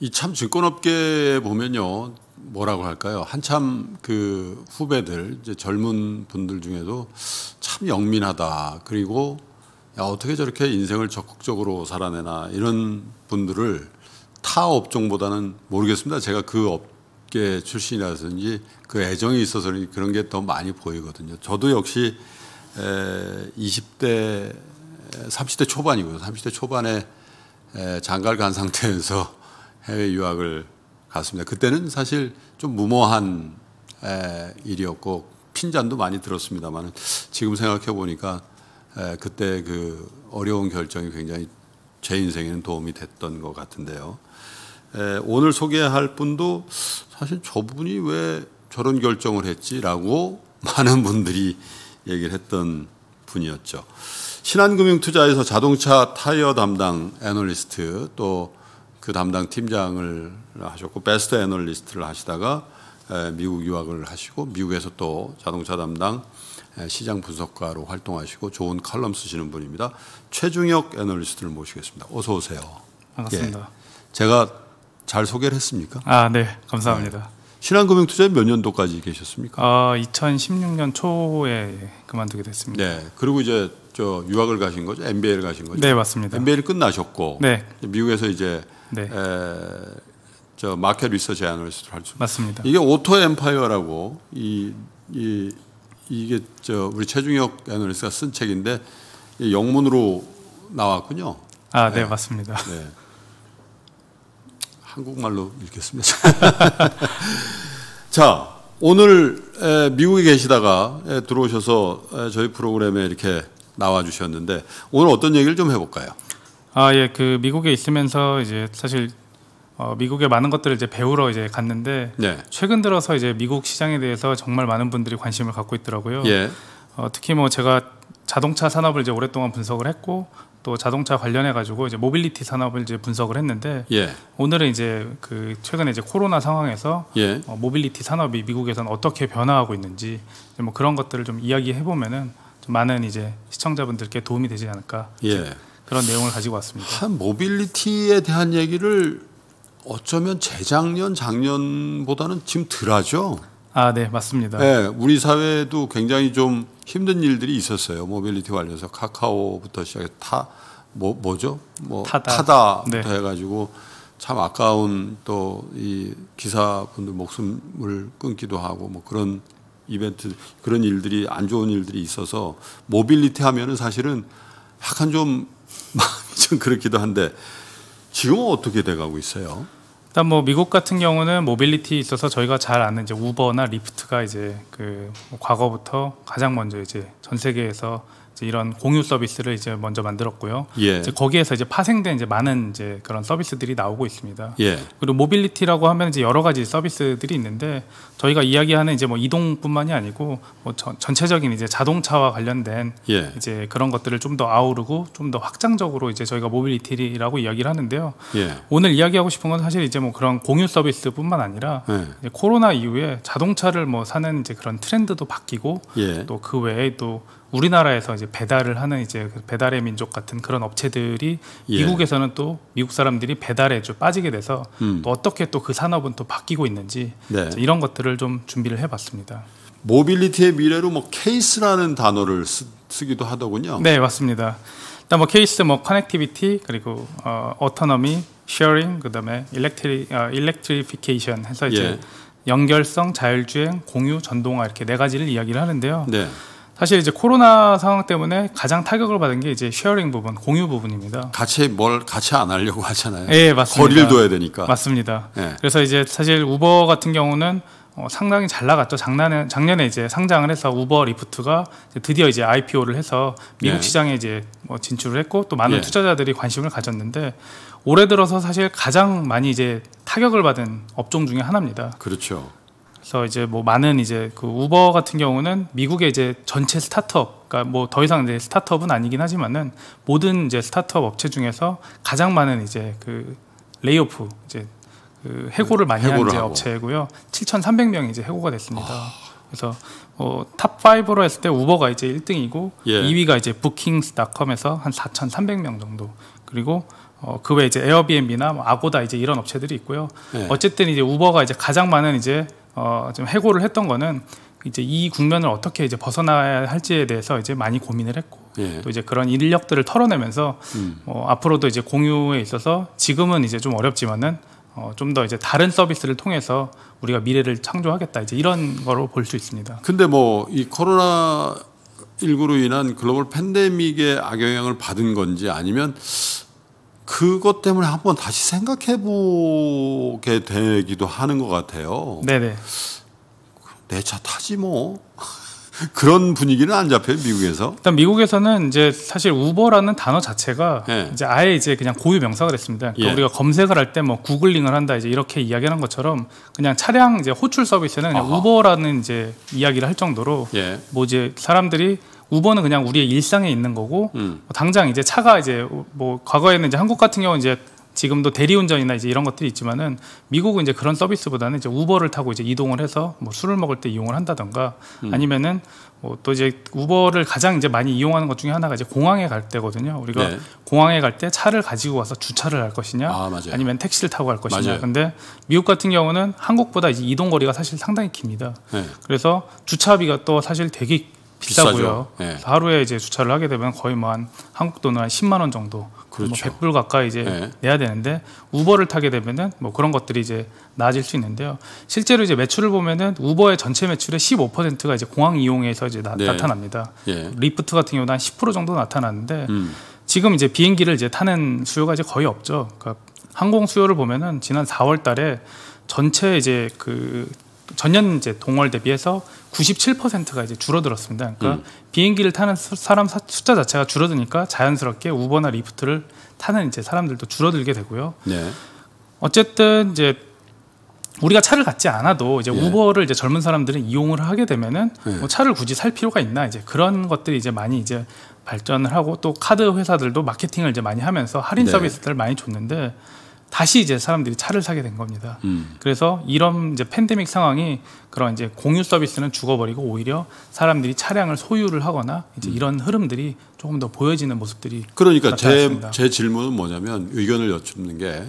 이 참 증권업계 보면요. 뭐라고 할까요? 한참 그 후배들, 이제 젊은 분들 중에도 참 영민하다. 그리고 야, 어떻게 저렇게 인생을 적극적으로 살아내나 이런 분들을 타 업종보다는 모르겠습니다. 제가 그 업계 출신이라서인지 그 애정이 있어서 그런 게 더 많이 보이거든요. 저도 역시 에, 20대, 30대 초반이고요. 30대 초반에 에, 장가를 간 상태에서 해외 유학을 갔습니다. 그때는 사실 좀 무모한 일이었고 핀잔도 많이 들었습니다만 지금 생각해 보니까 그때 그 어려운 결정이 굉장히 제 인생에는 도움이 됐던 것 같은데요. 오늘 소개할 분도 사실 저분이 왜 저런 결정을 했지라고 많은 분들이 얘기를 했던 분이었죠. 신한금융투자에서 자동차 타이어 담당 애널리스트 또그 담당 팀장을 하셨고 베스트 애널리스트를 하시다가 미국 유학을 하시고 미국에서 또 자동차 담당 시장 분석가로 활동하시고 좋은 칼럼 쓰시는 분입니다. 최중혁 애널리스트를 모시겠습니다. 어서 오세요. 반갑습니다. 예. 제가 잘 소개를 했습니까? 아, 네. 감사합니다. 네. 신한금융투자에 몇 년도까지 계셨습니까? 아, 2016년 초에 그만두게 됐습니다. 네. 그리고 이제 저 유학을 가신 거죠? MBA를 가신 거죠? 네, 맞습니다. MBA를 끝나셨고 네. 미국에서 이제 네. 에, 저 마켓 리서치 애널리스트로 할수 맞습니다. 이게 오토 엠파이어라고 이, 이 이게 저 우리 최중혁 애널리스트가 쓴 책인데 영문으로 나왔군요. 아, 네, 네. 맞습니다. 네. 한국말로 읽겠습니다. 자, 오늘 미국에 계시다가 들어오셔서 저희 프로그램에 이렇게 나와 주셨는데 오늘 어떤 얘기를 좀 해볼까요? 아, 예, 그 미국에 있으면서 이제 사실 어, 미국의 많은 것들을 이제 배우러 이제 갔는데 네. 최근 들어서 이제 미국 시장에 대해서 정말 많은 분들이 관심을 갖고 있더라고요. 예. 어, 특히 뭐 제가 자동차 산업을 이제 오랫동안 분석을 했고 또 자동차 관련해 가지고 이제 모빌리티 산업을 이제 분석을 했는데 예. 오늘은 이제 그 최근에 이제 코로나 상황에서 예. 어, 모빌리티 산업이 미국에서는 어떻게 변화하고 있는지 뭐 그런 것들을 좀 이야기해 보면은 많은 이제 시청자분들께 도움이 되지 않을까 예. 그런 내용을 가지고 왔습니다. 한 모빌리티에 대한 얘기를 어쩌면 재작년, 작년보다는 지금 덜하죠. 아, 네, 맞습니다. 네, 우리 사회도 굉장히 좀 힘든 일들이 있었어요. 모빌리티 관련해서 카카오부터 시작해 타뭐 뭐죠? 뭐 타다, 타다부터 네. 해가지고 참 아까운 또 이 기사분들 목숨을 끊기도 하고 뭐 그런 이벤트 그런 일들이 안 좋은 일들이 있어서 모빌리티 하면은 사실은 약간 좀 마음이 좀 그렇기도 한데 지금 어떻게 돼가고 있어요? 일단 뭐 미국 같은 경우는 모빌리티 있어서 저희가 잘 아는 이제 우버나 리프트가 이제 그 과거부터 가장 먼저 이제 전 세계에서 이런 공유 서비스를 이제 먼저 만들었고요. 예. 이제 거기에서 이제 파생된 이제 많은 이제 그런 서비스들이 나오고 있습니다. 예. 그리고 모빌리티라고 하면 이제 여러 가지 서비스들이 있는데 저희가 이야기하는 이제 뭐 이동뿐만이 아니고 뭐 전, 전체적인 이제 자동차와 관련된 예. 이제 그런 것들을 좀 더 아우르고 좀 더 확장적으로 이제 저희가 모빌리티라고 이야기를 하는데요. 예. 오늘 이야기하고 싶은 건 사실 이제 뭐 그런 공유 서비스뿐만 아니라 예. 코로나 이후에 자동차를 뭐 사는 이제 그런 트렌드도 바뀌고 또그 예. 외에 또 그 우리나라에서 이제 배달을 하는 이제 그 배달의 민족 같은 그런 업체들이 예. 미국에서는 또 미국 사람들이 배달에 좀 빠지게 돼서 음. 또 어떻게 또 그 산업은 또 바뀌고 있는지 네. 이런 것들을 좀 준비를 해봤습니다. 모빌리티의 미래로 뭐 케이스라는 단어를 쓰, 기도 하더군요. 네 맞습니다. 일단 뭐 케이스 뭐 커넥티비티 그리고 어, 어터너미, 쉐어링 그다음에 일렉트리 어, 일렉트리피케이션 해서 이제 예. 연결성, 자율주행, 공유, 전동화 이렇게 네 가지를 이야기를 하는데요. 네. 사실 이제 코로나 상황 때문에 가장 타격을 받은 게 이제 쉐어링 부분, 공유 부분입니다. 같이 뭘 같이 안 하려고 하잖아요. 예, 맞습니다. 거리를 둬야 되니까. 맞습니다. 네. 그래서 이제 사실 우버 같은 경우는 어, 상당히 잘 나갔죠. 작년에, 작년에 이제 상장을 해서 우버 리프트가 이제 드디어 이제 IPO를 해서 미국 예. 시장에 이제 뭐 진출을 했고 또 많은 예. 투자자들이 관심을 가졌는데 올해 들어서 사실 가장 많이 이제 타격을 받은 업종 중에 하나입니다. 그렇죠. 그래서 이제 뭐 많은 이제 그 우버 같은 경우는 미국의 이제 전체 스타트업, 그러니까 뭐 더 이상 이제 스타트업은 아니긴 하지만은 모든 이제 스타트업 업체 중에서 가장 많은 이제 그 레이오프 이제 그 해고를 많이 해고를 한 이제 업체고요. 7,300명이 이제 해고가 됐습니다. 아. 그래서 어, 뭐 탑5로 했을 때 우버가 이제 1등이고 예. 2위가 이제 부킹스닷컴에서 한 4,300명 정도. 그리고 어, 그 외에 이제 에어비앤비나 뭐 아고다 이제 이런 업체들이 있고요. 예. 어쨌든 이제 우버가 이제 가장 많은 이제 어, 좀 해고를 했던 거는 이제 이 국면을 어떻게 이제 벗어나야 할지에 대해서 이제 많이 고민을 했고 예. 또 이제 그런 인력들을 털어내면서 음. 어, 앞으로도 이제 공유에 있어서 지금은 이제 좀 어렵지만은 어, 좀 더 이제 다른 서비스를 통해서 우리가 미래를 창조하겠다 이제 이런 거로 볼 수 있습니다. 근데 뭐 이 코로나 19로 인한 글로벌 팬데믹의 악영향을 받은 건지 아니면 그것 때문에 한번 다시 생각해 보게 되기도 하는 것 같아요. 네네. 내 차 타지 뭐. 그런 분위기는 안 잡혀요 미국에서. 일단 미국에서는 이제 사실 우버라는 단어 자체가 예. 이제 아예 이제 그냥 고유 명사가 됐습니다. 그러니까 예. 우리가 검색을 할 때 뭐 구글링을 한다 이제 이렇게 이야기하는 것처럼 그냥 차량 이제 호출 서비스는 그냥 우버라는 이제 이야기를 할 정도로 예. 뭐 이제 사람들이 우버는 그냥 우리의 일상에 있는 거고 음. 뭐 당장 이제 차가 이제 뭐 과거에는 이제 한국 같은 경우 이제 지금도 대리운전이나 이제 이런 것들이 있지만은 미국은 이제 그런 서비스보다는 이제 우버를 타고 이제 이동을 해서 뭐 술을 먹을 때 이용을 한다던가 음. 아니면은 뭐 또 이제 우버를 가장 이제 많이 이용하는 것 중에 하나가 이제 공항에 갈 때거든요. 우리가 네. 공항에 갈 때 차를 가지고 와서 주차를 할 것이냐 아, 니면 택시를 타고 갈 것이냐. 맞아요. 근데 미국 같은 경우는 한국보다 이제 이동 거리가 사실 상당히 깁니다. 네. 그래서 주차비가 또 사실 되게 비싸고요. 네. 하루에 이제 주차를 하게 되면 거의 뭐 한 한국 돈으로 한 10만 원 정도 뭐 그렇죠. 뭐 100불 가까이 이제 네. 내야 되는데 우버를 타게 되면은 뭐 그런 것들이 이제 나아질 수 있는데요. 실제로 이제 매출을 보면은 우버의 전체 매출의 15%가 이제 공항 이용에서 이제 나, 네. 타납니다 네. 예. 리프트 같은 경우는한 10% 정도 나타났는데 음. 지금 이제 비행기를 이제 타는 수요가 이제 거의 없죠. 그러니까 항공 수요를 보면은 지난 4월 달에 전체 이제 그 전년 이제 동월 대비해서 97%가 이제 줄어들었습니다. 그러니까 음. 비행기를 타는 수, 사람 사, 숫자 자체가 줄어드니까 자연스럽게 우버나 리프트를 타는 이제 사람들도 줄어들게 되고요. 네. 어쨌든 이제 우리가 차를 갖지 않아도 이제 예. 우버를 이제 젊은 사람들은 이용을 하게 되면은 예. 뭐 차를 굳이 살 필요가 있나 이제 그런 것들이 이제 많이 이제 발전을 하고 또 카드 회사들도 마케팅을 이제 많이 하면서 할인 네. 서비스들을 많이 줬는데 다시 이제 사람들이 차를 사게 된 겁니다. 음. 그래서 이런 이제 팬데믹 상황이 그런 이제 공유 서비스는 죽어버리고 오히려 사람들이 차량을 소유를 하거나 이제 음. 이런 흐름들이 조금 더 보여지는 모습들이 그러니까 제, 제 질문은 뭐냐면 의견을 여쭙는 게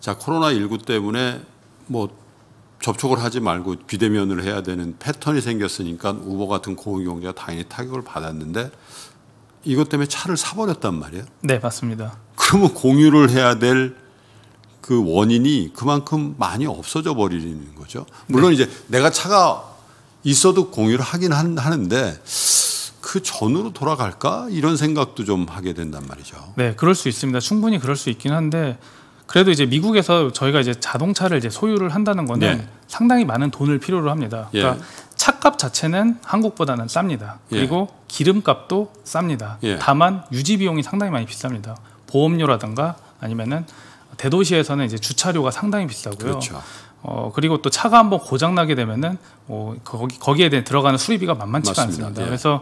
자 코로나 19 때문에 뭐 접촉을 하지 말고 비대면을 해야 되는 패턴이 생겼으니까 우버 같은 공유경제가 당연히 타격을 받았는데 이것 때문에 차를 사버렸단 말이에요. 네 맞습니다. 그러면 공유를 해야 될그 원인이 그만큼 많이 없어져 버리는 거죠. 물론 네. 이제 내가 차가 있어도 공유를 하긴 하는데 그 전으로 돌아갈까 이런 생각도 좀 하게 된단 말이죠. 네, 그럴 수 있습니다. 충분히 그럴 수 있긴 한데 그래도 이제 미국에서 저희가 이제 자동차를 이제 소유를 한다는 거는 예. 상당히 많은 돈을 필요로 합니다. 예. 그러니까 차값 자체는 한국보다는 쌉니다. 예. 그리고 예. 기름값도 쌉니다. 예. 다만 유지 비용이 상당히 많이 비쌉니다. 보험료라든가 아니면은 대도시에서는 이제 주차료가 상당히 비싸고요. 그렇죠. 어 그리고 또 차가 한번 고장 나게 되면은 뭐 거기 거기에 대해 들어가는 수리비가 만만치가 맞습니다. 않습니다. 예. 그래서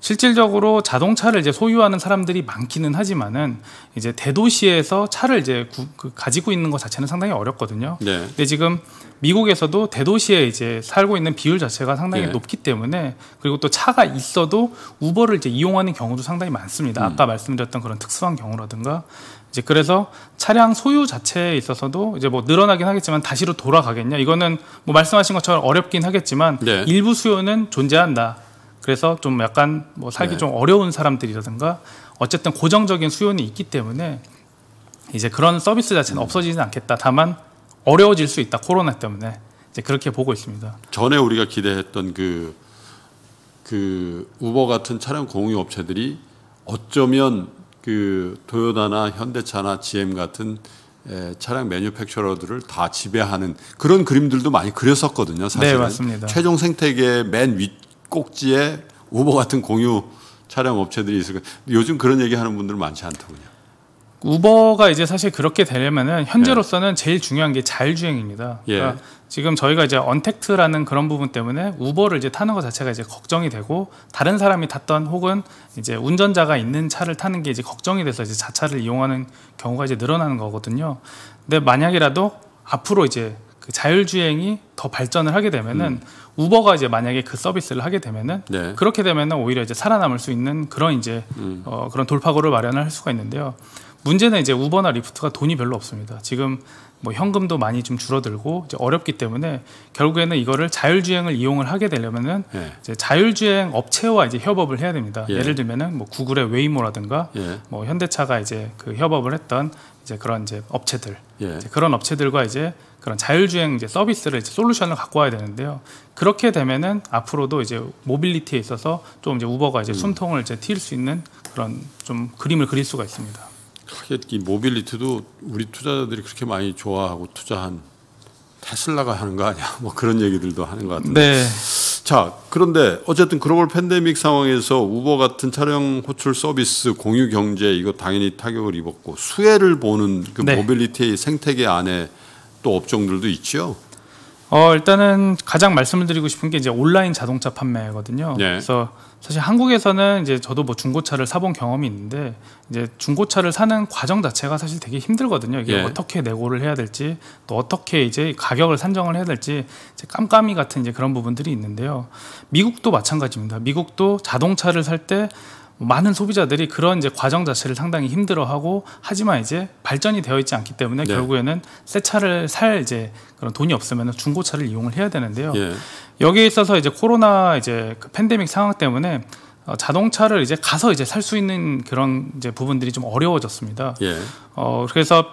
실질적으로 자동차를 이제 소유하는 사람들이 많기는 하지만은 이제 대도시에서 차를 이제 구, 그 가지고 있는 것 자체는 상당히 어렵거든요. 예. 근데 지금 미국에서도 대도시에 이제 살고 있는 비율 자체가 상당히 예. 높기 때문에 그리고 또 차가 있어도 우버를 이제 이용하는 경우도 상당히 많습니다. 음. 아까 말씀드렸던 그런 특수한 경우라든가 이제 그래서 차량 소유 자체에 있어서도 이제 뭐 늘어나긴 하겠지만 다시로 돌아가겠냐 이거는 뭐 말씀하신 것처럼 어렵긴 하겠지만 네. 일부 수요는 존재한다. 그래서 좀 약간 뭐 살기 네. 좀 어려운 사람들이라든가 어쨌든 고정적인 수요는 있기 때문에 이제 그런 서비스 자체는 없어지진 않겠다. 다만 어려워질 수 있다 코로나 때문에 이제 그렇게 보고 있습니다. 전에 우리가 기대했던 그그 그 우버 같은 차량 공유 업체들이 어쩌면 그 도요다나 현대차나 GM 같은 에, 차량 매뉴팩처러들을 다 지배하는 그런 그림들도 많이 그렸었거든요. 네, 사실은. 네, 맞습니다. 최종 생태계 맨 윗꼭지에 우버 같은 공유 차량 업체들이 있을 거요 요즘 그런 얘기 하는 분들 많지 않더군요. 우버가 이제 사실 그렇게 되려면은 현재로서는 예. 제일 중요한 게 자율주행입니다. 예. 그러니까 지금 저희가 이제 언택트라는 그런 부분 때문에 우버를 이제 타는 것 자체가 이제 걱정이 되고 다른 사람이 탔던 혹은 이제 운전자가 있는 차를 타는 게 이제 걱정이 돼서 이제 자차를 이용하는 경우가 이제 늘어나는 거거든요. 근데 만약이라도 앞으로 이제 그 자율주행이 더 발전을 하게 되면은 음. 우버가 이제 만약에 그 서비스를 하게 되면은 네. 그렇게 되면은 오히려 이제 살아남을 수 있는 그런 이제 음. 어, 그런 돌파구를 마련할 수가 있는데요. 문제는 이제 우버나 리프트가 돈이 별로 없습니다. 지금 뭐 현금도 많이 좀 줄어들고 어렵기 때문에 결국에는 이거를 자율주행을 이용을 하게 되려면은 예. 이제 자율주행 업체와 이제 협업을 해야 됩니다. 예. 를 들면은 뭐 구글의 웨이모라든가 예. 뭐 현대차가 이제 그 협업을 했던 이제 그런 이제 업체들 예. 이제 그런 업체들과 이제 그런 자율주행 이제 서비스를 이제 솔루션을 갖고 와야 되는데요. 그렇게 되면은 앞으로도 이제 모빌리티에 있어서 좀 이제 우버가 이제 음. 숨통을 이제 튈수 있는 그런 좀 그림을 그릴 수가 있습니다. 크게 이 모빌리티도 우리 투자자들이 그렇게 많이 좋아하고 투자한 테슬라가 하는 거 아니야? 뭐 그런 얘기들도 하는 것 같은데. 네. 자, 그런데 어쨌든 글로벌 팬데믹 상황에서 우버 같은 차량 호출 서비스 공유 경제 이거 당연히 타격을 입었고 수혜를 보는 그 네. 모빌리티의 생태계 안에 또 업종들도 있죠. 어 일단은 가장 말씀을 드리고 싶은 게 이제 온라인 자동차 판매거든요. 네. 그래서 사실 한국에서는 이제 저도 뭐 중고차를 사본 경험이 있는데 이제 중고차를 사는 과정 자체가 사실 되게 힘들거든요. 이게 예. 어떻게 내고를 해야 될지 또 어떻게 이제 가격을 산정을 해야 될지 이제 깜깜이 같은 이제 그런 부분들이 있는데요. 미국도 마찬가지입니다. 미국도 자동차를 살때 많은 소비자들이 그런 이제 과정 자체를 상당히 힘들어하고 하지만 이제 발전이 되어 있지 않기 때문에 네. 결국에는 새 차를 살 이제 그런 돈이 없으면 중고차를 이용을 해야 되는데요. 예. 여기에 있어서 이제 코로나 이제 그 팬데믹 상황 때문에 어, 자동차를 이제 가서 이제 살 수 있는 그런 이제 부분들이 좀 어려워졌습니다. 예. 어 그래서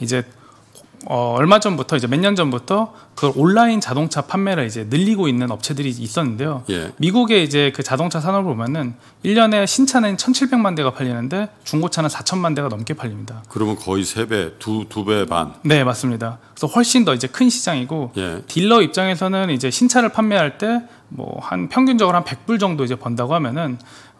이제 어, 얼마 전부터 이제 몇 년 전부터 그 온라인 자동차 판매를 이제 늘리고 있는 업체들이 있었는데요. 예. 미국의 이제 그 자동차 산업을 보면은 1년에 신차는 1,700만 대가 팔리는데 중고차는 4 0 0 0만 대가 넘게 팔립니다. 그러면 거의 세배두 두 배 반. 네, 맞습니다. 그래서 훨씬 더 이제 큰 시장이고 예. 딜러 입장에서는 이제 신차를 판매할 때 뭐 한 평균적으로 한 100불 정도 이제 번다고 하면은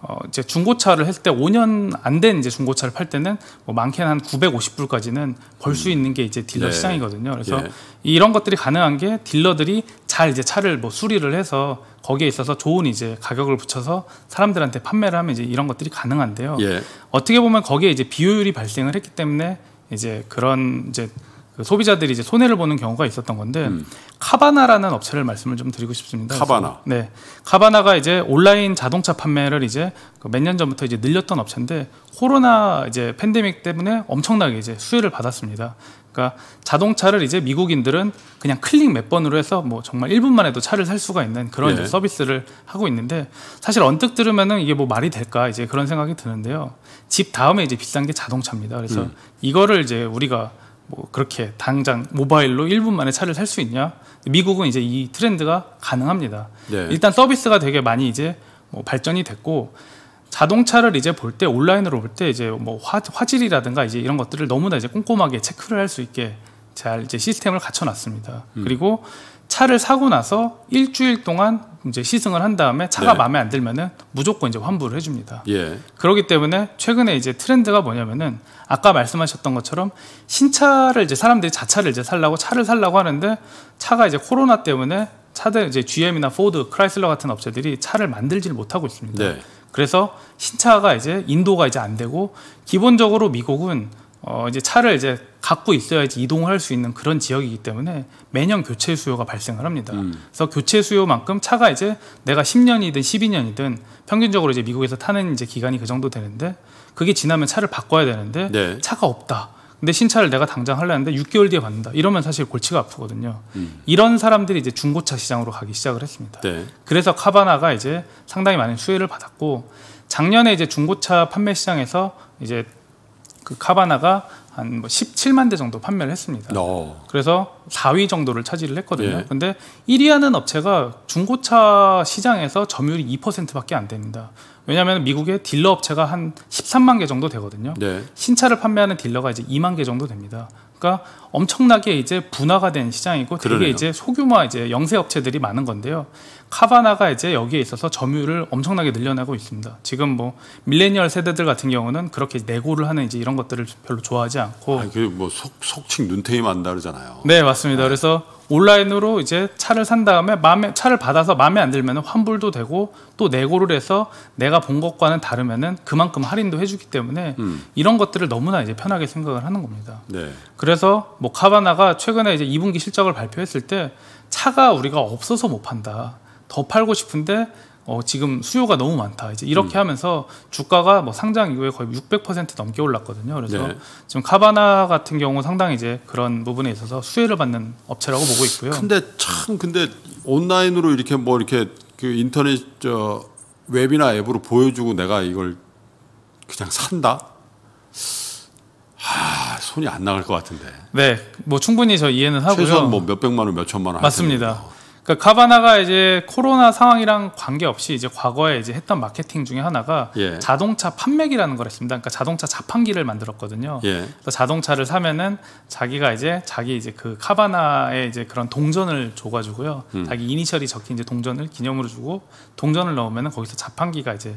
어, 이제 중고차를 했을 때 5년 안 된 이제 중고차를 팔 때는 뭐 많게는 한 950불까지는 벌수 음. 있는 게 이제 딜러 네. 시장이거든요. 그래서 예. 이런 것들이 가능한 게 딜러들이 잘 이제 차를 뭐 수리를 해서 거기에 있어서 좋은 이제 가격을 붙여서 사람들한테 판매를 하면 이제 이런 것들이 가능한데요. 예. 어떻게 보면 거기에 이제 비효율이 발생을 했기 때문에 이제 그런 이제 그 소비자들이 이제 손해를 보는 경우가 있었던 건데 음. 카바나라는 업체를 말씀을 좀 드리고 싶습니다. 카바나. 네, 카바나가 이제 온라인 자동차 판매를 이제 그 몇년 전부터 이제 늘렸던 업체인데 코로나 이제 팬데믹 때문에 엄청나게 이제 수혜를 받았습니다. 그러니까 자동차를 이제 미국인들은 그냥 클릭 몇 번으로 해서 뭐 정말 1분만 해도 차를 살 수가 있는 그런 네. 서비스를 하고 있는데 사실 언뜻 들으면은 이게 뭐 말이 될까 이제 그런 생각이 드는데요. 집 다음에 이제 비싼 게 자동차입니다. 그래서 음. 이거를 이제 우리가 뭐 그렇게 당장 모바일로 1분 만에 차를 살 수 있냐? 미국은 이제 이 트렌드가 가능합니다. 네. 일단 서비스가 되게 많이 이제 뭐 발전이 됐고 자동차를 이제 볼 때 온라인으로 볼 때 이제 뭐 화, 화질이라든가 이제 이런 것들을 너무나 이제 꼼꼼하게 체크를 할 수 있게 잘 이제 시스템을 갖춰놨습니다. 음. 그리고 차를 사고 나서 일주일 동안 이제 시승을 한 다음에 차가 네. 마음에 안 들면은 무조건 이제 환불을 해줍니다. 예. 그렇기 때문에 최근에 이제 트렌드가 뭐냐면은 아까 말씀하셨던 것처럼 신차를 이제 사람들이 자차를 이제 살라고 차를 살라고 하는데 차가 이제 코로나 때문에 차들 이제 GM이나 포드, 크라이슬러 같은 업체들이 차를 만들지를 못하고 있습니다. 네. 그래서 신차가 이제 인도가 이제 안 되고 기본적으로 미국은 어, 이제 차를 이제 갖고 있어야지 이동할 수 있는 그런 지역이기 때문에 매년 교체 수요가 발생을 합니다. 음. 그래서 교체 수요만큼 차가 이제 내가 10년이든 12년이든 평균적으로 이제 미국에서 타는 이제 기간이 그 정도 되는데 그게 지나면 차를 바꿔야 되는데 네. 차가 없다. 근데 신차를 내가 당장 하려는데 6개월 뒤에 받는다. 이러면 사실 골치가 아프거든요. 음. 이런 사람들이 이제 중고차 시장으로 가기 시작을 했습니다. 네. 그래서 카바나가 이제 상당히 많은 수혜를 받았고 작년에 이제 중고차 판매 시장에서 이제 그 카바나가 한 뭐 17만 대 정도 판매를 했습니다. n 어. 그래서 4위 정도를 차지를 했거든요. 예. 근데 1위 하는 업체가 중고차 시장에서 점유율이 2%밖에 안 됩니다. 왜냐하면 미국의 딜러 업체가 한 13만 개 정도 되거든요. 네. 신차를 판매하는 딜러가 이제 2만 개 정도 됩니다. 그러니까 엄청나게 이제 분화가 된 시장이고 그러네요. 되게 이제 소규모 이제 영세 업체들이 많은 건데요. 카바나가 이제 여기에 있어서 점유율을 엄청나게 늘려내고 있습니다. 지금 뭐 밀레니얼 세대들 같은 경우는 그렇게 내고를 하는 이제 이런 것들을 별로 좋아하지 않고 아, 그뭐 속칭 눈테임 안 다르잖아요. 네, 맞습니다. 네. 그래서 온라인으로 이제 차를 산 다음에 마음에 차를 받아서 마음에 안 들면 환불도 되고 또 내고를 해서 내가 본 것과는 다르면은 그만큼 할인도 해주기 때문에 음. 이런 것들을 너무나 이제 편하게 생각을 하는 겁니다. 네. 그래서 뭐 카바나가 최근에 이제 2분기 실적을 발표했을 때 차가 우리가 없어서 못 판다. 더 팔고 싶은데 어, 지금 수요가 너무 많다. 이제 이렇게 음. 하면서 주가가 뭐 상장 이후에 거의 600% 넘게 올랐거든요. 그래서 네. 지금 카바나 같은 경우 상당히 이제 그런 부분에 있어서 수혜를 받는 업체라고 보고 있고요. 근데 참 근데 온라인으로 이렇게 뭐 이렇게 그 인터넷 저 웹이나 앱으로 보여주고 내가 이걸 그냥 산다? 아 손이 안 나갈 것 같은데. 네, 뭐 충분히 저 이해는 하고요. 최소한 뭐 몇백만 원, 몇천만 원. 맞습니다. 그러니까 카바나가 이제 코로나 상황이랑 관계없이 이제 과거에 이제 했던 마케팅 중에 하나가 예. 자동차 판매기라는 걸 했습니다. 그러니까 자동차 자판기를 만들었거든요. 예. 그래서 자동차를 사면은 자기가 이제 자기 이제 그카바나에 이제 그런 동전을 줘가지고요. 음. 자기 이니셜이 적힌 이제 동전을 기념으로 주고 동전을 넣으면은 거기서 자판기가 이제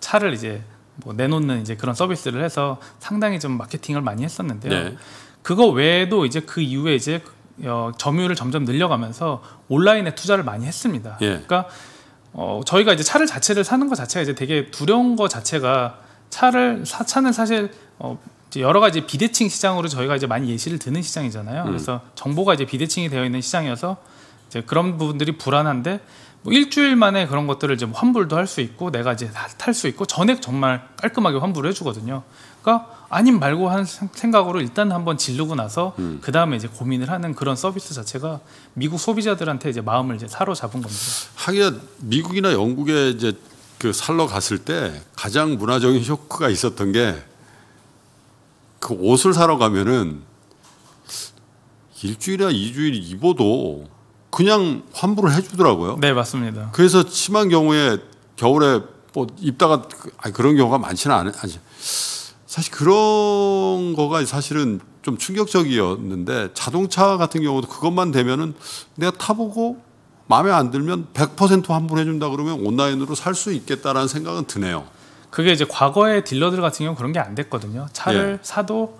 차를 이제 뭐 내놓는 이제 그런 서비스를 해서 상당히 좀 마케팅을 많이 했었는데요. 네. 그거 외에도 이제 그 이후에 이제 어, 점유율을 점점 늘려가면서 온라인에 투자를 많이 했습니다. 예. 그러니까 어, 저희가 이제 차를 자체를 사는 것 자체가 이제 되게 두려운 것 자체가 차를 사, 차는 사실 어, 여러 가지 비대칭 시장으로 저희가 이제 많이 예시를 드는 시장이잖아요. 음. 그래서 정보가 이제 비대칭이 되어 있는 시장이어서 이제 그런 부분들이 불안한데 뭐 일주일 만에 그런 것들을 이제 환불도 할 수 있고 내가 이제 탈 수 있고 전액 정말 깔끔하게 환불을 해주거든요. 그러니까 아님 말고 한 생각으로 일단 한번 질르고 나서 음. 그 다음에 이제 고민을 하는 그런 서비스 자체가 미국 소비자들한테 이제 마음을 이제 사로잡은 겁니다. 하긴 미국이나 영국에 이제 그 살러 갔을 때 가장 문화적인 쇼크가 있었던 게 그 옷을 사러 가면은 일주일이나 이주일 입어도 그냥 환불을 해주더라고요. 네 맞습니다. 그래서 심한 경우에 겨울에 뭐 입다가 그, 그런 경우가 많지는 않아요. 사실 그런 거가 사실은 좀 충격적이었는데 자동차 같은 경우도 그것만 되면은 내가 타보고 마음에 안 들면 100% 환불해준다 그러면 온라인으로 살 수 있겠다라는 생각은 드네요. 그게 이제 과거의 딜러들 같은 경우 그런 게 안 됐거든요. 차를 예. 사도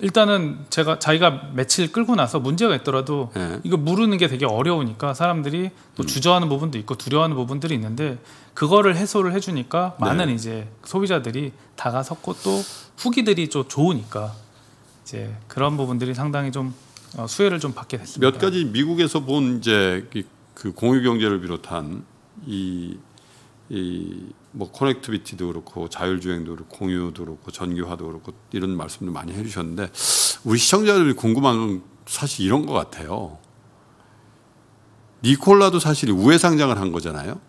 일단은 제가 자기가 며칠 끌고 나서 문제가 있더라도 네. 이거 물르는 게 되게 어려우니까 사람들이 또 음. 주저하는 부분도 있고 두려워하는 부분들이 있는데 그거를 해소를 해주니까 네. 많은 이제 소비자들이 다가섰고 또 후기들이 좀 좋으니까 이제 그런 부분들이 상당히 좀 어, 수혜를 좀 받게 됐습니다. 몇 가지 미국에서 본 이제 그 공유 경제를 비롯한 이 이뭐 커넥티비티도 그렇고 자율주행도 그렇고 공유도 그렇고 전기화도 그렇고 이런 말씀도 많이 해주셨는데 우리 시청자들이 궁금한 건 사실 이런 것 같아요. 니콜라도 사실 우회 상장을 한 거잖아요.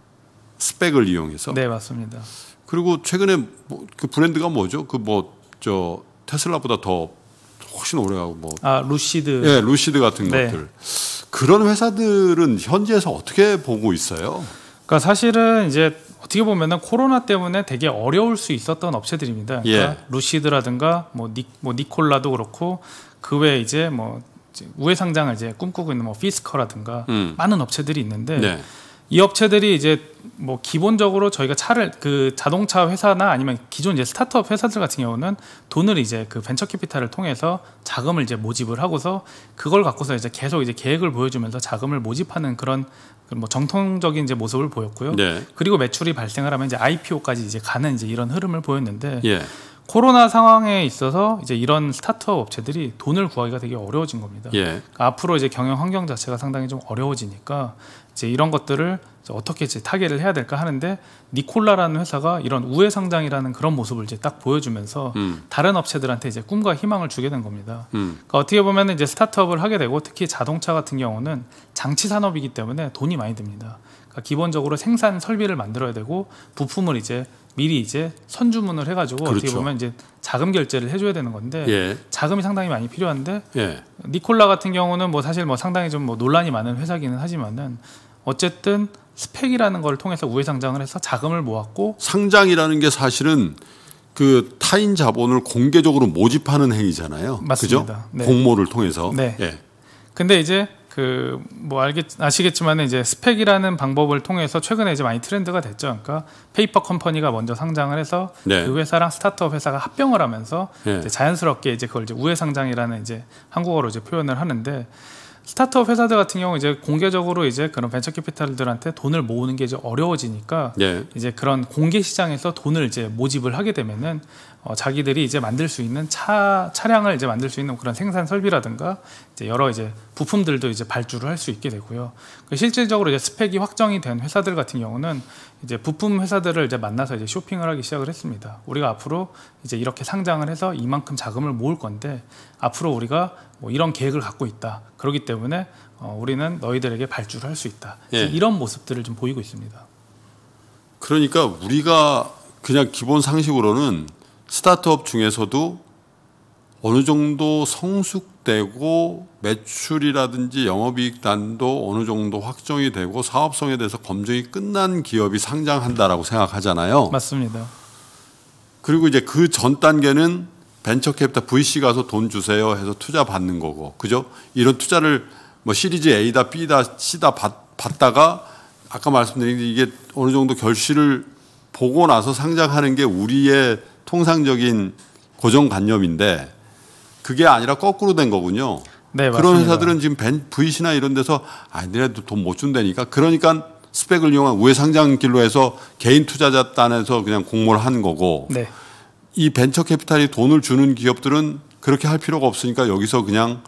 스펙을 이용해서. 네 맞습니다. 그리고 최근에 뭐그 브랜드가 뭐죠? 그 뭐 저 테슬라보다 더 훨씬 오래가고 뭐. 아 루시드. 예, 네, 루시드 같은 네. 것들. 그런 회사들은 현지에서 어떻게 보고 있어요? 그러니까 사실은 이제 어떻게 보면은 코로나 때문에 되게 어려울 수 있었던 업체들입니다. 예. 그러니까 예. 루시드라든가 뭐, 니, 뭐 니콜라도 그렇고 그 외에 이제 뭐 우회 상장을 이제 꿈꾸고 있는 뭐 피스커라든가 음. 많은 업체들이 있는데 네. 이 업체들이 이제 뭐 기본적으로 저희가 차를 그 자동차 회사나 아니면 기존 이제 스타트업 회사들 같은 경우는 돈을 이제 그 벤처 캐피탈을 통해서 자금을 이제 모집을 하고서 그걸 갖고서 이제 계속 이제 계획을 보여주면서 자금을 모집하는 그런 뭐 정통적인 이제 모습을 보였고요. 네. 그리고 매출이 발생을 하면 이제 IPO까지 이제 가는 이제 이런 흐름을 보였는데 예. 코로나 상황에 있어서 이제 이런 스타트업 업체들이 돈을 구하기가 되게 어려워진 겁니다. 예. 그러니까 앞으로 이제 경영 환경 자체가 상당히 좀 어려워지니까 이제 이런 것들을 이제 어떻게 이제 타개를 해야 될까 하는데 니콜라라는 회사가 이런 우회 상장이라는 그런 모습을 이제 딱 보여주면서 음. 다른 업체들한테 이제 꿈과 희망을 주게 된 겁니다. 음. 그러니까 어떻게 보면 이제 스타트업을 하게 되고 특히 자동차 같은 경우는 장치 산업이기 때문에 돈이 많이 듭니다. 그러니까 기본적으로 생산 설비를 만들어야 되고 부품을 이제 미리 이제 선주문을 해가지고 그렇죠. 어떻게 보면 이제 자금 결제를 해줘야 되는 건데 예. 자금이 상당히 많이 필요한데 예. 니콜라 같은 경우는 뭐 사실 뭐 상당히 좀뭐 논란이 많은 회사기는 하지만은 어쨌든 스펙이라는 걸 통해서 우회 상장을 해서 자금을 모았고 상장이라는 게 사실은 그 타인 자본을 공개적으로 모집하는 행위잖아요. 맞습니다. 네. 공모를 통해서. 네. 예. 근데 이제 그뭐 알겠 아시겠지만 이제 스펙이라는 방법을 통해서 최근에 이제 많이 트렌드가 됐죠. 그러니까 페이퍼 컴퍼니가 먼저 상장을 해서 네. 그 회사랑 스타트업 회사가 합병을 하면서 네. 이제 자연스럽게 이제 그걸 이제 우회 상장이라는 이제 한국어로 이제 표현을 하는데 스타트업 회사들 같은 경우 이제 공개적으로 이제 그런 벤처 캐피탈들한테 돈을 모으는 게 이제 어려워지니까 예. 이제 그런 공개 시장에서 돈을 이제 모집을 하게 되면은 어, 자기들이 이제 만들 수 있는 차 차량을 이제 만들 수 있는 그런 생산 설비라든가 이제 여러 이제 부품들도 이제 발주를 할 수 있게 되고요. 그 실질적으로 이제 스펙이 확정이 된 회사들 같은 경우는 이제 부품 회사들을 이제 만나서 이제 쇼핑을 하기 시작을 했습니다. 우리가 앞으로 이제 이렇게 상장을 해서 이만큼 자금을 모을 건데 앞으로 우리가 뭐 이런 계획을 갖고 있다. 그렇기 때문에 어, 우리는 너희들에게 발주를 할 수 있다. 예. 이런 모습들을 좀 보이고 있습니다. 그러니까 우리가 그냥 기본 상식으로는 스타트업 중에서도 어느 정도 성숙되고 매출이라든지 영업이익 단도 어느 정도 확정이 되고 사업성에 대해서 검증이 끝난 기업이 상장한다라고 생각하잖아요. 맞습니다. 그리고 이제 그 전 단계는 벤처 캡터 VC 가서 돈 주세요 해서 투자 받는 거고 그죠? 이런 투자를 뭐 시리즈 A다 B다 C다 받, 받다가 아까 말씀드린 이게 어느 정도 결실을 보고 나서 상장하는 게 우리의 통상적인 고정관념인데 그게 아니라 거꾸로 된 거군요. 네, 그런 맞습니다. 회사들은 지금 벤 V시나 이런 데서 아니네도돈 못 준다니까 그러니까 스펙을 이용한 우회상장 길로 해서 개인 투자자 단에서 그냥 공모를 한 거고 네. 이 벤처 캐피탈이 돈을 주는 기업들은 그렇게 할 필요가 없으니까 여기서 그냥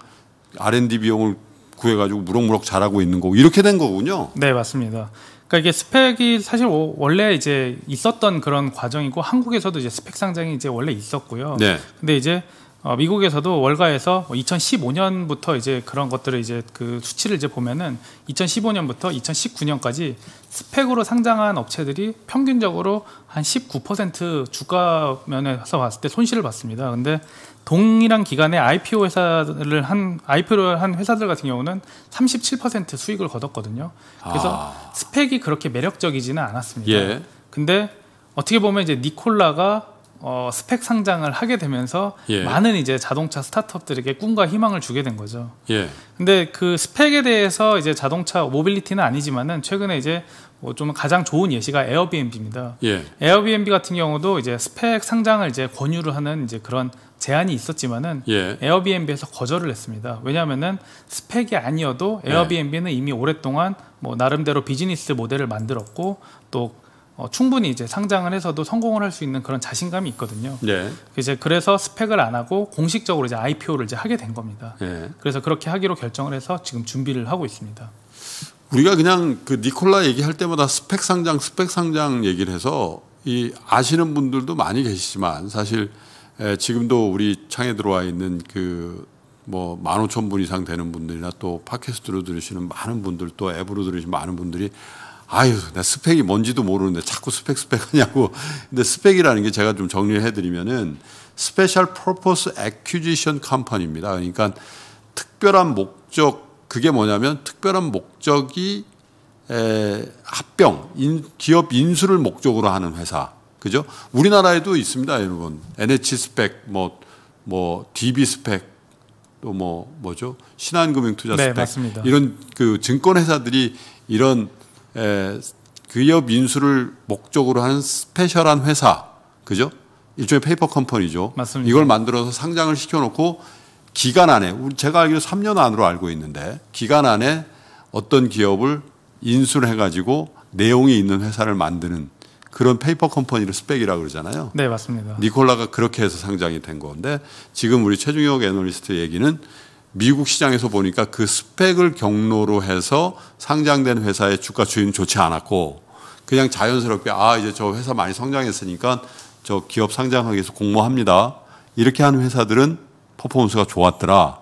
R&D 비용을 구해가지고 무럭무럭 자라고 있는 거고 이렇게 된 거군요. 네 맞습니다. 그러니까 이게 스펙이 사실 원래 이제 있었던 그런 과정이고 한국에서도 이제 스펙 상장이 이제 원래 있었고요. 네. 근데 이제 어, 미국에서도 월가에서 2015년부터 뭐 이제 그런 것들을 이제 그 수치를 이제 보면은 2015년부터 2019년까지 스펙으로 상장한 업체들이 평균적으로 한 19% 주가 면에서 봤을 때 손실을 봤습니다. 근데 동일한 기간에 IPO 회사를 한 IPO를 한 회사들 같은 경우는 37% 수익을 거뒀거든요. 그래서 아. 스펙이 그렇게 매력적이지는 않았습니다. 예. 근데 어떻게 보면 이제 니콜라가 어, 스펙 상장을 하게 되면서 예. 많은 이제 자동차 스타트업들에게 꿈과 희망을 주게 된 거죠. 예. 근데 그 스펙에 대해서 이제 자동차 모빌리티는 아니지만은 최근에 이제 뭐좀 가장 좋은 예시가 에어비앤비입니다. 예. 에어비앤비 같은 경우도 이제 스펙 상장을 이제 권유를 하는 이제 그런 제안이 있었지만은 예. 에어비앤비에서 거절을 했습니다. 왜냐하면은 스펙이 아니어도 네. 에어비앤비는 예. 이미 오랫동안 뭐 나름대로 비즈니스 모델을 만들었고 또 어, 충분히 이제 상장을 해서도 성공을 할 수 있는 그런 자신감이 있거든요. 네. 이제 그래서 스펙을 안 하고 공식적으로 이제 IPO를 이제 하게 된 겁니다. 네. 그래서 그렇게 하기로 결정을 해서 지금 준비를 하고 있습니다. 우리가 그냥 그 니콜라 얘기할 때마다 스펙 상장, 스펙 상장 얘기를 해서 이 아시는 분들도 많이 계시지만 사실 에, 지금도 우리 창에 들어와 있는 그뭐만 오천 분 이상 되는 분들이나 또 팟캐스트로 들으시는 많은 분들 또 앱으로 들으시는 많은 분들이 아유, 나 스펙이 뭔지도 모르는데 자꾸 스펙 스펙 하냐고. 근데 스펙이라는 게 제가 좀정리 해드리면은 스페셜 퍼포스 액큐지션 컴퍼니입니다. 그러니까 특별한 목적, 그게 뭐냐면 특별한 목적이 에, 합병, 인, 기업 인수를 목적으로 하는 회사. 그죠? 우리나라에도 있습니다, 여러분. NH 스펙, 뭐, 뭐, DB 스펙, 또 뭐, 뭐죠? 신한금융투자 네, 스펙. 맞습니다. 이런 그 증권회사들이 이런 예, 기업 인수를 목적으로 한 스페셜한 회사, 그죠? 일종의 페이퍼 컴퍼니죠. 맞습니다. 이걸 만들어서 상장을 시켜놓고 기간 안에, 제가 알기로 3년 안으로 알고 있는데 기간 안에 어떤 기업을 인수를 해가지고 내용이 있는 회사를 만드는 그런 페이퍼 컴퍼니를 스펙이라 고 그러잖아요. 네, 맞습니다. 니콜라가 그렇게 해서 상장이 된 건데 지금 우리 최중혁 애널리스트 얘기는 미국 시장에서 보니까 그 스펙을 경로로 해서 상장된 회사의 주가 주인 좋지 않았고 그냥 자연스럽게 아 이제 저 회사 많이 성장했으니까 저 기업 상장하기 위해서 공모합니다. 이렇게 하는 회사들은 퍼포먼스가 좋았더라.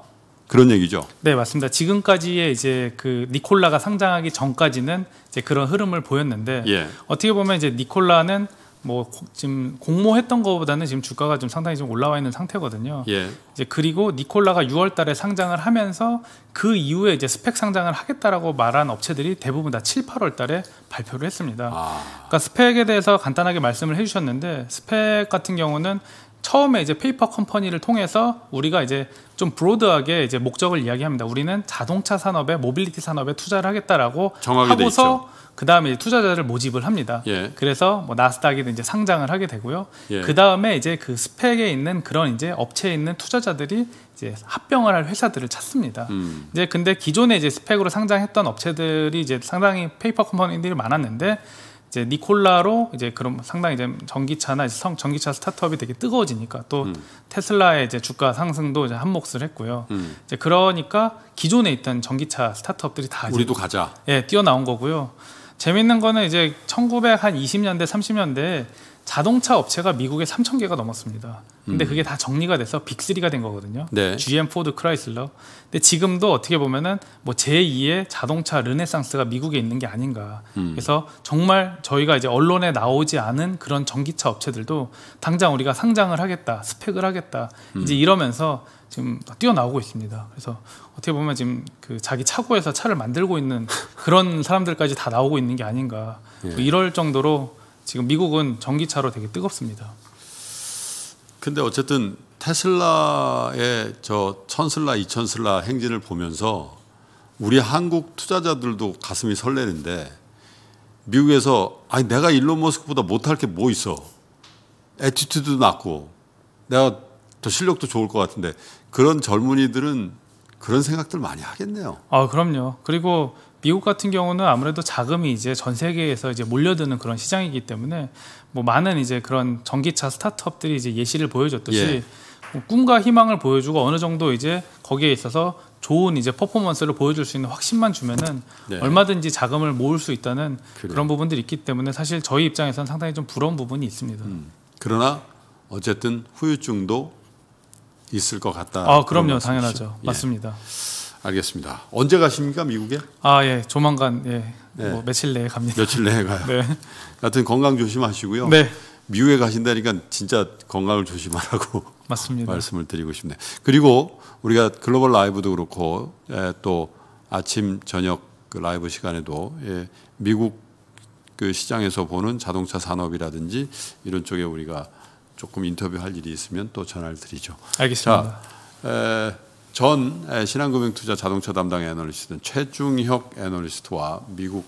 그런 얘기죠. 네, 맞습니다. 지금까지의 이제 그 니콜라가 상장하기 전까지는 이제 그런 흐름을 보였는데 예. 어떻게 보면 이제 니콜라는 뭐 지금 공모했던 것보다는 지금 주가가 좀 상당히 좀 올라와 있는 상태거든요. 예. 이제 그리고 니콜라가 6월달에 상장을 하면서 그 이후에 이제 스펙 상장을 하겠다라고 말한 업체들이 대부분 다 7, 8월달에 발표를 했습니다. 아. 그러니까 스펙에 대해서 간단하게 말씀을 해주셨는데 스펙 같은 경우는 처음에 이제 페이퍼 컴퍼니를 통해서 우리가 이제 좀 브로드하게 이제 목적을 이야기합니다. 우리는 자동차 산업에 모빌리티 산업에 투자를 하겠다라고 하고서 그 다음에 투자자를 모집을 합니다. 예. 그래서 뭐 나스닥이든 이제 상장을 하게 되고요. 예. 그 다음에 이제 그 스펙에 있는 그런 이제 업체에 있는 투자자들이 이제 합병을 할 회사들을 찾습니다. 음. 이제 근데 기존에 이제 스펙으로 상장했던 업체들이 이제 상당히 페이퍼 컴퍼니들이 많았는데 이제 니콜라로 이제 그런 상당히 이제 전기차나 이제 성 전기차 스타트업이 되게 뜨거워지니까 또 음. 테슬라의 이제 주가 상승도 이제 한 몫을 했고요. 음. 이제 그러니까 기존에 있던 전기차 스타트업들이 다 우리도 가자. 예, 뛰어나온 거고요. 재밌는 거는 이제 1920년대 30년대 자동차 업체가 미국에 3천 개가 넘었습니다. 근데 음. 그게 다 정리가 돼서 빅3가 된 거거든요. 네. GM, 포드, 크라이슬러. 근데 지금도 어떻게 보면은 뭐 제2의 자동차 르네상스가 미국에 있는 게 아닌가. 음. 그래서 정말 저희가 이제 언론에 나오지 않은 그런 전기차 업체들도 당장 우리가 상장을 하겠다, 스펙을 하겠다. 음. 이제 이러면서 지금 뛰어나오고 있습니다. 그래서 어떻게 보면 지금 그 자기 차고에서 차를 만들고 있는 그런 사람들까지 다 나오고 있는 게 아닌가. 뭐 예. 이럴 정도로 지금 미국은 전기차로 되게 뜨겁습니다. 근데 어쨌든 테슬라의 저 천슬라 이천슬라 행진을 보면서 우리 한국 투자자들도 가슴이 설레는데 미국에서 아니 내가 일론 머스크보다 못할 게 뭐 있어? 에티튜드도 낮고 내가 더 실력도 좋을 것 같은데 그런 젊은이들은 그런 생각들 많이 하겠네요. 아 그럼요. 그리고 미국 같은 경우는 아무래도 자금이 이제 전 세계에서 이제 몰려드는 그런 시장이기 때문에 뭐 많은 이제 그런 전기차 스타트업들이 이제 예시를 보여줬듯이 예. 뭐 꿈과 희망을 보여주고 어느 정도 이제 거기에 있어서 좋은 이제 퍼포먼스를 보여줄 수 있는 확신만 주면은 네. 얼마든지 자금을 모을 수 있다는 그래. 그런 부분들이 있기 때문에 사실 저희 입장에서는 상당히 좀 부러운 부분이 있습니다. 음. 그러나 어쨌든 후유증도 있을 것 같다. 아 그럼요, 당연하죠. 예. 맞습니다. 알겠습니다. 언제 가십니까 미국에? 아 예, 조만간 예, 네. 뭐 며칠 내에 갑니다. 며칠 내에 가요. 네. 하여튼 건강 조심하시고요. 네. 미국에 가신다니까 진짜 건강을 조심하라고 맞습니다. 말씀을 드리고 싶네요. 그리고 우리가 글로벌 라이브도 그렇고 예, 또 아침 저녁 그 라이브 시간에도 예, 미국 그 시장에서 보는 자동차 산업이라든지 이런 쪽에 우리가 조금 인터뷰할 일이 있으면 또 전화를 드리죠. 알겠습니다. 자, 에, 전 신한금융투자 자동차 담당 애널리스트 최중혁 애널리스트와 미국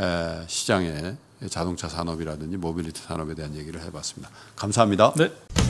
에, 시장의 자동차 산업이라든지 모빌리티 산업에 대한 얘기를 해봤습니다. 감사합니다. 네.